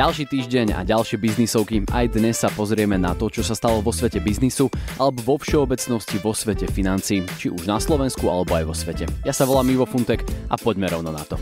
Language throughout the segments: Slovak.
Ďalší týždeň a ďalšie biznisovky. Aj dnes sa pozrieme na to, čo sa stalo vo svete biznisu alebo vo všeobecnosti vo svete financií, či už na Slovensku alebo aj vo svete. Ja sa volám Ivo Funtek a poďme rovno na to.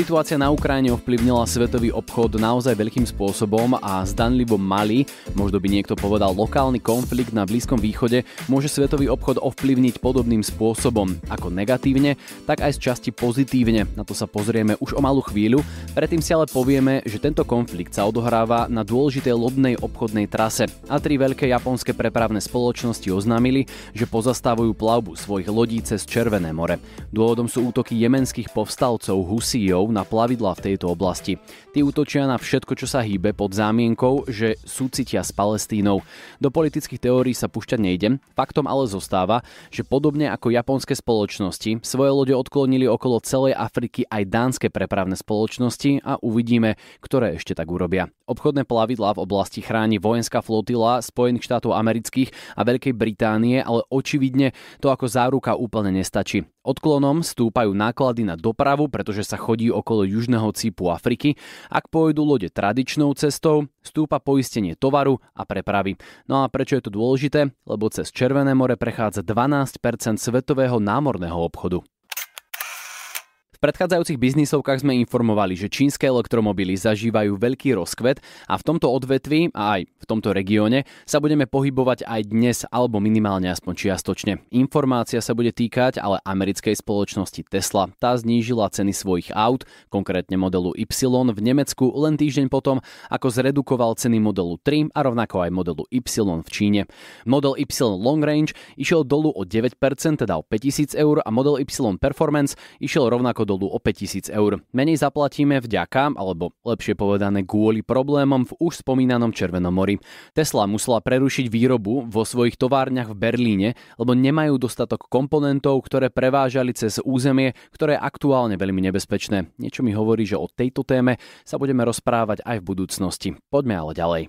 Situácia na Ukrajine ovplyvnila svetový obchod naozaj veľkým spôsobom a zdanlivo malý, možno by niekto povedal lokálny konflikt na Blízkom východe, môže svetový obchod ovplyvniť podobným spôsobom, ako negatívne, tak aj z časti pozitívne. Na to sa pozrieme už o malú chvíľu, predtým si ale povieme, že tento konflikt sa odohráva na dôležitej lodnej obchodnej trase a tri veľké japonské prepravné spoločnosti oznámili, že pozastavujú plavbu svojich lodí cez Červené more. Dôvodom sú útoky jemenských povstalcov Husijov na plavidla v tejto oblasti. Tí útočia na všetko, čo sa hýbe pod zámienkou, že súcitia s Palestínou. Do politických teórií sa pušťať nejde, faktom ale zostáva, že podobne ako japonské spoločnosti, svoje lode odklonili okolo celej Afriky aj dánske prepravné spoločnosti a uvidíme, ktoré ešte tak urobia. Obchodné plavidlá v oblasti chráni vojenská flotila Spojených štátov amerických a Veľkej Británie, ale očividne to ako záruka úplne nestačí. Odklonom stúpajú náklady na dopravu, pretože sa chodí okolo južného cípu Afriky. Ak pôjdu lode tradičnou cestou, stúpa poistenie tovaru a prepravy. No a prečo je to dôležité? Lebo cez Červené more prechádza 12% svetového námorného obchodu predchádzajúcich biznisovkách sme informovali, že čínske elektromobily zažívajú veľký rozkvet a v tomto odvetvi a aj v tomto regióne sa budeme pohybovať aj dnes alebo minimálne aspoň čiastočne. Informácia sa bude týkať ale americkej spoločnosti Tesla. Tá znížila ceny svojich aut, konkrétne modelu Y v Nemecku len týždeň potom, ako zredukoval ceny modelu 3 a rovnako aj modelu Y v Číne. Model Y Long Range išiel dolu o 9%, teda o 5000 eur a model Y Performance išiel rovnako dolu o 5000 eur. Menej zaplatíme vďaka, alebo lepšie povedané kvôli problémom v už spomínanom Červenom mori. Tesla musela prerušiť výrobu vo svojich továrniach v Berlíne, lebo nemajú dostatok komponentov, ktoré prevážali cez územie, ktoré je aktuálne veľmi nebezpečné. Niečo mi hovorí, že o tejto téme sa budeme rozprávať aj v budúcnosti. Poďme ale ďalej.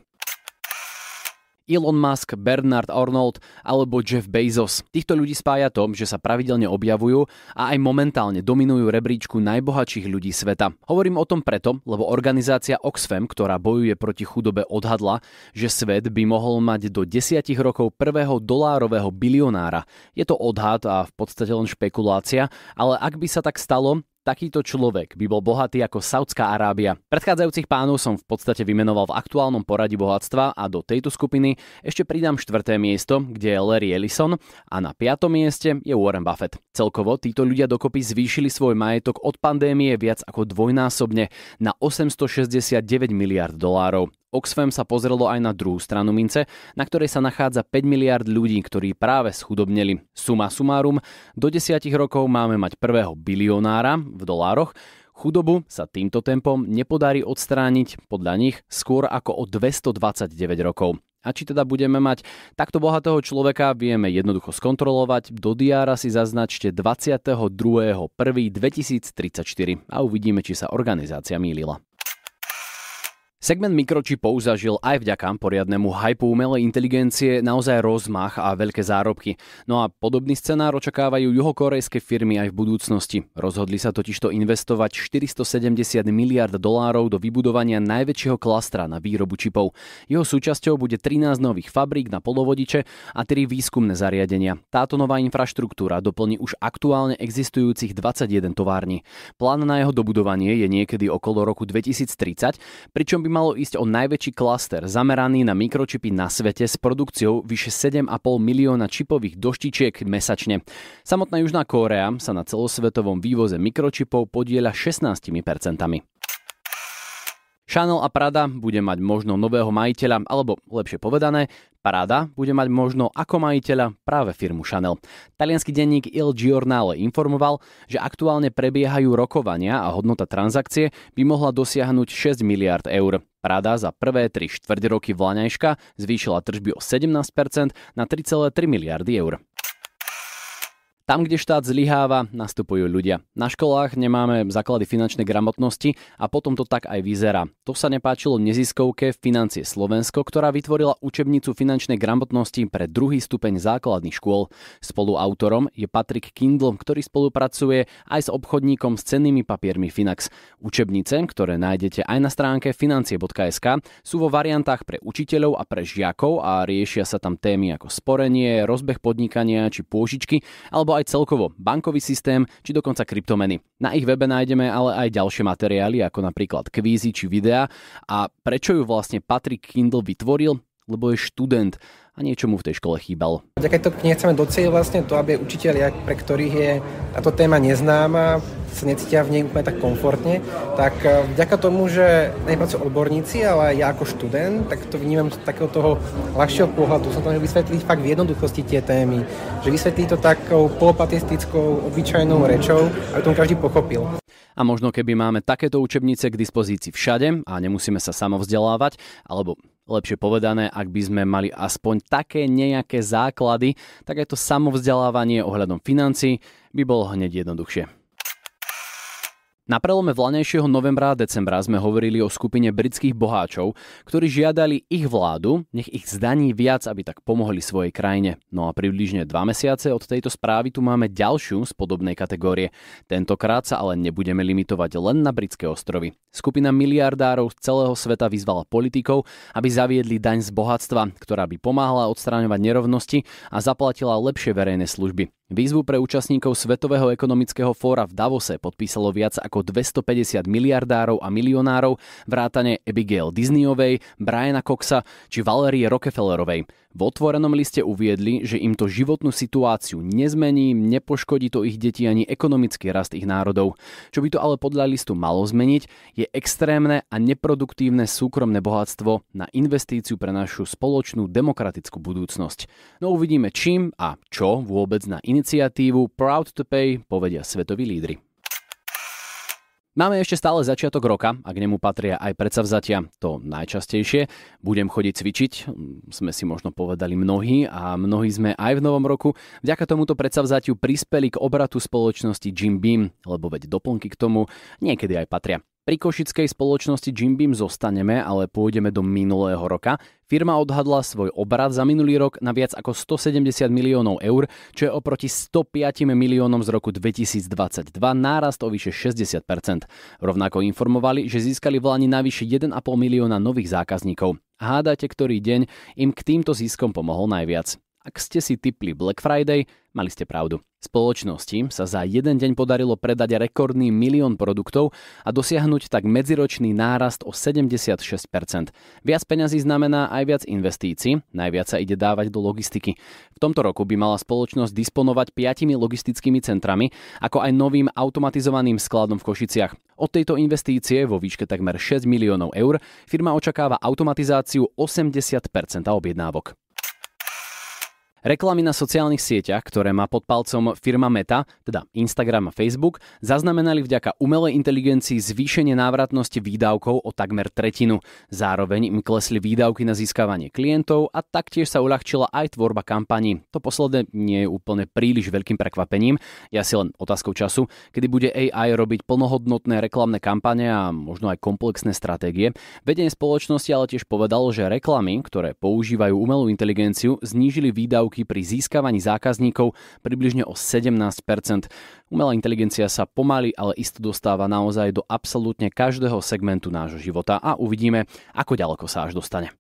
Elon Musk, Bernard Arnold alebo Jeff Bezos. Týchto ľudí spája to, že sa pravidelne objavujú a aj momentálne dominujú rebríčku najbohatších ľudí sveta. Hovorím o tom preto, lebo organizácia Oxfam, ktorá bojuje proti chudobe, odhadla, že svet by mohol mať do 10 rokov prvého dolárového bilionára. Je to odhad a v podstate len špekulácia, ale ak by sa tak stalo, Takýto človek by bol bohatý ako Saudská Arábia. Predchádzajúcich pánov som v podstate vymenoval v aktuálnom poradí bohatstva a do tejto skupiny ešte pridám štvrté miesto, kde je Larry Ellison a na piatom mieste je Warren Buffett. Celkovo títo ľudia dokopy zvýšili svoj majetok od pandémie viac ako dvojnásobne na 869 miliard dolárov. Oxfam sa pozrelo aj na druhú stranu mince, na ktorej sa nachádza 5 miliard ľudí, ktorí práve schudobneli. Suma sumárum, do 10 rokov máme mať prvého bilionára v dolároch, Chudobu sa týmto tempom nepodarí odstrániť podľa nich skôr ako o 229 rokov. A či teda budeme mať takto bohatého človeka, vieme jednoducho skontrolovať. Do diára si zaznačte 22.1.2034 a uvidíme, či sa organizácia mýlila. Segment mikročipov zažil aj vďaka poriadnemu hypu umelej inteligencie naozaj rozmach a veľké zárobky. No a podobný scenár očakávajú juhokorejské firmy aj v budúcnosti. Rozhodli sa totižto investovať 470 miliard dolárov do vybudovania najväčšieho klastra na výrobu čipov. Jeho súčasťou bude 13 nových fabrík na polovodiče a 3 výskumné zariadenia. Táto nová infraštruktúra doplní už aktuálne existujúcich 21 tovární. Plán na jeho dobudovanie je niekedy okolo roku 2030, pričom by malo ísť o najväčší klaster zameraný na mikročipy na svete s produkciou vyše 7,5 milióna čipových doštičiek mesačne. Samotná Južná Kórea sa na celosvetovom vývoze mikročipov podiela 16 percentami. Chanel a Prada bude mať možno nového majiteľa, alebo lepšie povedané, Prada bude mať možno ako majiteľa práve firmu Chanel. Talianský denník Il Giornale informoval, že aktuálne prebiehajú rokovania a hodnota transakcie by mohla dosiahnuť 6 miliard eur. Prada za prvé 3 štvrť roky vlaňajška zvýšila tržby o 17% na 3,3 miliardy eur. Tam, kde štát zlyháva, nastupujú ľudia. Na školách nemáme základy finančnej gramotnosti a potom to tak aj vyzerá. To sa nepáčilo neziskovke Financie Slovensko, ktorá vytvorila učebnicu finančnej gramotnosti pre druhý stupeň základných škôl. Spoluautorom je Patrik Kindl, ktorý spolupracuje aj s obchodníkom s cennými papiermi Finax. Učebnice, ktoré nájdete aj na stránke financie.sk, sú vo variantách pre učiteľov a pre žiakov a riešia sa tam témy ako sporenie, rozbeh podnikania či pôžičky alebo aj aj celkovo bankový systém či dokonca kryptomeny. Na ich webe nájdeme ale aj ďalšie materiály ako napríklad kvízy či videá a prečo ju vlastne Patrick Kindle vytvoril, lebo je študent a niečo mu v tej škole chýbal. Vďaka to nechceme docieť vlastne to, aby učiteľia, pre ktorých je táto téma neznáma, sa necítia v nej úplne tak komfortne, tak e, vďaka tomu, že na odborníci, ale ja ako študent, tak to vnímam z takého toho ľahšieho pohľadu. Som tam vysvetliť fakt v jednoduchosti tie témy, že vysvetlí to takou polopatistickou, obyčajnou rečou, aby tomu každý pochopil. A možno keby máme takéto učebnice k dispozícii všade a nemusíme sa samovzdelávať, alebo lepšie povedané, ak by sme mali aspoň také nejaké základy, tak aj to samovzdelávanie ohľadom financií by bolo hneď jednoduchšie. Na prelome vlanejšieho novembra a decembra sme hovorili o skupine britských boháčov, ktorí žiadali ich vládu, nech ich zdaní viac, aby tak pomohli svojej krajine. No a približne dva mesiace od tejto správy tu máme ďalšiu z podobnej kategórie. Tentokrát sa ale nebudeme limitovať len na britské ostrovy. Skupina miliardárov z celého sveta vyzvala politikov, aby zaviedli daň z bohatstva, ktorá by pomáhala odstraňovať nerovnosti a zaplatila lepšie verejné služby. Výzvu pre účastníkov Svetového ekonomického fóra v Davose podpísalo viac ako 250 miliardárov a milionárov, vrátane Abigail Disneyovej, Briana Coxa či Valerie Rockefellerovej. V otvorenom liste uviedli, že im to životnú situáciu nezmení, nepoškodí to ich deti ani ekonomický rast ich národov. Čo by to ale podľa listu malo zmeniť, je extrémne a neproduktívne súkromné bohatstvo na investíciu pre našu spoločnú demokratickú budúcnosť. No uvidíme čím a čo vôbec na iní iniciatívu Proud to Pay povedia svetoví lídry. Máme ešte stále začiatok roka a k nemu patria aj predsavzatia. To najčastejšie. Budem chodiť cvičiť, sme si možno povedali mnohí a mnohí sme aj v novom roku. Vďaka tomuto predsavzatiu prispeli k obratu spoločnosti Jim Beam, lebo veď doplnky k tomu niekedy aj patria. Pri košickej spoločnosti Beam zostaneme, ale pôjdeme do minulého roka. Firma odhadla svoj obrad za minulý rok na viac ako 170 miliónov eur, čo je oproti 105 miliónom z roku 2022 nárast o vyše 60%. Rovnako informovali, že získali v Lani navyše 1,5 milióna nových zákazníkov. Hádate, ktorý deň im k týmto ziskom pomohol najviac. Ak ste si typli Black Friday, mali ste pravdu. Spoločnosti sa za jeden deň podarilo predať rekordný milión produktov a dosiahnuť tak medziročný nárast o 76%. Viac peňazí znamená aj viac investícií, najviac sa ide dávať do logistiky. V tomto roku by mala spoločnosť disponovať piatimi logistickými centrami, ako aj novým automatizovaným skladom v Košiciach. Od tejto investície vo výške takmer 6 miliónov eur firma očakáva automatizáciu 80% objednávok. Reklamy na sociálnych sieťach, ktoré má pod palcom firma Meta, teda Instagram a Facebook, zaznamenali vďaka umelej inteligencii zvýšenie návratnosti výdavkov o takmer tretinu. Zároveň im klesli výdavky na získavanie klientov a taktiež sa uľahčila aj tvorba kampaní. To posledné nie je úplne príliš veľkým prekvapením, ja si len otázkou času, kedy bude AI robiť plnohodnotné reklamné kampane a možno aj komplexné stratégie. Vedenie spoločnosti ale tiež povedalo, že reklamy, ktoré používajú umelú inteligenciu, znížili výdavky obrazovky pri získavaní zákazníkov približne o 17 Umelá inteligencia sa pomaly, ale isto dostáva naozaj do absolútne každého segmentu nášho života a uvidíme, ako ďaleko sa až dostane.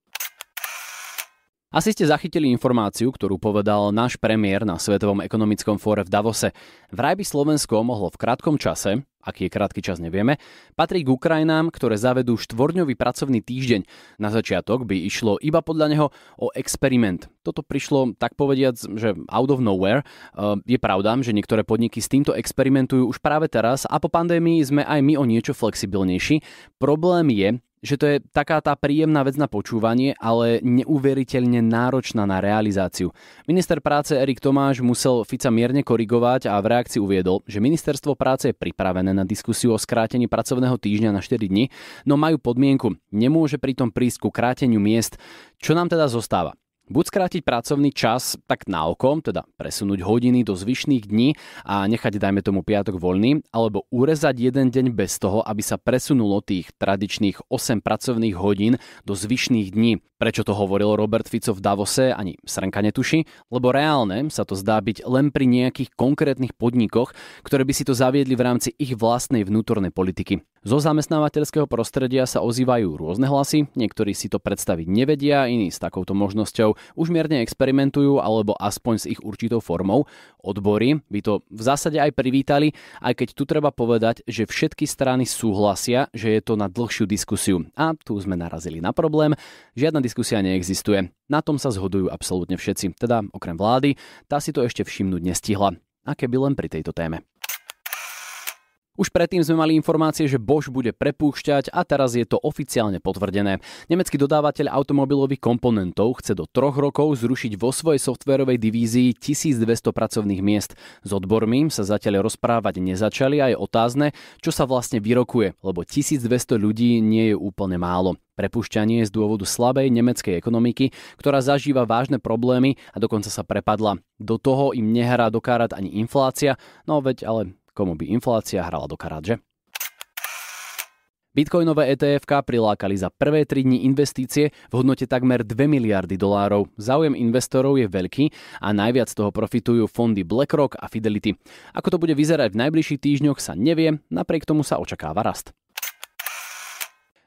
Asi ste zachytili informáciu, ktorú povedal náš premiér na Svetovom ekonomickom fóre v Davose. Vraj by Slovensko mohlo v krátkom čase, aký je krátky čas, nevieme, patrí k Ukrajinám, ktoré zavedú štvorňový pracovný týždeň. Na začiatok by išlo iba podľa neho o experiment. Toto prišlo, tak povediac, že out of nowhere. E, je pravda, že niektoré podniky s týmto experimentujú už práve teraz a po pandémii sme aj my o niečo flexibilnejší. Problém je, že to je taká tá príjemná vec na počúvanie, ale neuveriteľne náročná na realizáciu. Minister práce Erik Tomáš musel Fica mierne korigovať a v reakcii uviedol, že ministerstvo práce je pripravené na diskusiu o skrátení pracovného týždňa na 4 dní, no majú podmienku, nemôže pritom prísť ku kráteniu miest, čo nám teda zostáva. Buď skrátiť pracovný čas tak na okom, teda presunúť hodiny do zvyšných dní a nechať, dajme tomu, piatok voľný, alebo urezať jeden deň bez toho, aby sa presunulo tých tradičných 8 pracovných hodín do zvyšných dní. Prečo to hovoril Robert Fico v Davose, ani Srnka netuší, lebo reálne sa to zdá byť len pri nejakých konkrétnych podnikoch, ktoré by si to zaviedli v rámci ich vlastnej vnútornej politiky. Zo zamestnávateľského prostredia sa ozývajú rôzne hlasy, niektorí si to predstaviť nevedia, iní s takouto možnosťou už mierne experimentujú alebo aspoň s ich určitou formou. Odbory by to v zásade aj privítali, aj keď tu treba povedať, že všetky strany súhlasia, že je to na dlhšiu diskusiu. A tu sme narazili na problém, žiadna diskusia neexistuje. Na tom sa zhodujú absolútne všetci, teda okrem vlády, tá si to ešte všimnúť nestihla. A keby len pri tejto téme. Už predtým sme mali informácie, že Bosch bude prepúšťať a teraz je to oficiálne potvrdené. Nemecký dodávateľ automobilových komponentov chce do troch rokov zrušiť vo svojej softverovej divízii 1200 pracovných miest. S odbormi sa zatiaľ rozprávať nezačali a je otázne, čo sa vlastne vyrokuje, lebo 1200 ľudí nie je úplne málo. Prepušťanie z dôvodu slabej nemeckej ekonomiky, ktorá zažíva vážne problémy a dokonca sa prepadla. Do toho im nehrá dokárať ani inflácia, no veď ale komu by inflácia hrala do karát, že? Bitcoinové etf prilákali za prvé 3 dni investície v hodnote takmer 2 miliardy dolárov. Záujem investorov je veľký a najviac z toho profitujú fondy BlackRock a Fidelity. Ako to bude vyzerať v najbližších týždňoch sa nevie, napriek tomu sa očakáva rast.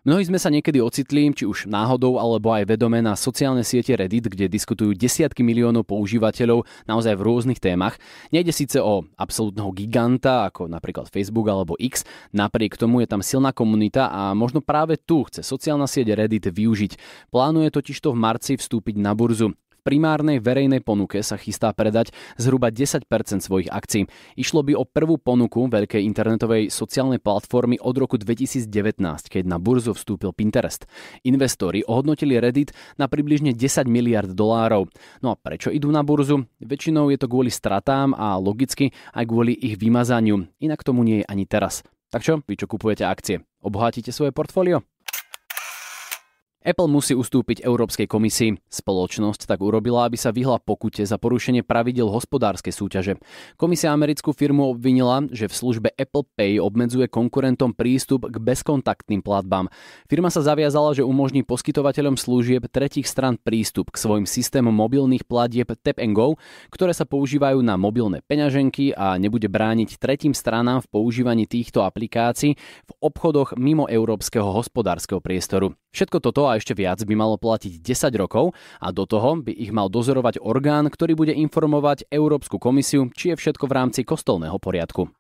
Mnohí sme sa niekedy ocitli, či už náhodou alebo aj vedome na sociálne siete Reddit, kde diskutujú desiatky miliónov používateľov naozaj v rôznych témach. Nejde síce o absolútneho giganta, ako napríklad Facebook alebo X, napriek tomu je tam silná komunita a možno práve tu chce sociálna sieť Reddit využiť. Plánuje totižto v marci vstúpiť na burzu primárnej verejnej ponuke sa chystá predať zhruba 10% svojich akcií. Išlo by o prvú ponuku veľkej internetovej sociálnej platformy od roku 2019, keď na burzu vstúpil Pinterest. Investori ohodnotili Reddit na približne 10 miliard dolárov. No a prečo idú na burzu? Väčšinou je to kvôli stratám a logicky aj kvôli ich vymazaniu. Inak tomu nie je ani teraz. Tak čo, vy čo kupujete akcie? Obohatíte svoje portfólio? Apple musí ustúpiť Európskej komisii. Spoločnosť tak urobila, aby sa vyhla pokute za porušenie pravidel hospodárskej súťaže. Komisia americkú firmu obvinila, že v službe Apple Pay obmedzuje konkurentom prístup k bezkontaktným platbám. Firma sa zaviazala, že umožní poskytovateľom služieb tretich stran prístup k svojim systémom mobilných platieb Tap Go, ktoré sa používajú na mobilné peňaženky a nebude brániť tretím stranám v používaní týchto aplikácií v obchodoch mimo európskeho hospodárskeho priestoru. Všetko toto ešte viac by malo platiť 10 rokov a do toho by ich mal dozorovať orgán, ktorý bude informovať Európsku komisiu, či je všetko v rámci kostolného poriadku.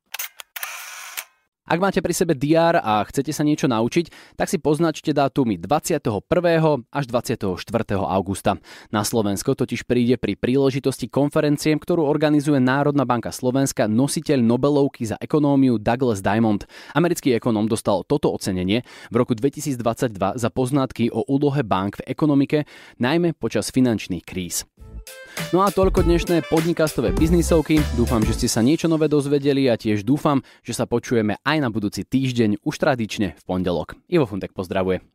Ak máte pri sebe DR a chcete sa niečo naučiť, tak si poznačte dátumy 21. až 24. augusta. Na Slovensko totiž príde pri príležitosti konferencie, ktorú organizuje Národná banka Slovenska nositeľ Nobelovky za ekonómiu Douglas Diamond. Americký ekonóm dostal toto ocenenie v roku 2022 za poznatky o úlohe bank v ekonomike, najmä počas finančných kríz. No a toľko dnešné podnikastové biznisovky. Dúfam, že ste sa niečo nové dozvedeli a tiež dúfam, že sa počujeme aj na budúci týždeň už tradične v pondelok. Ivo Funtek pozdravuje.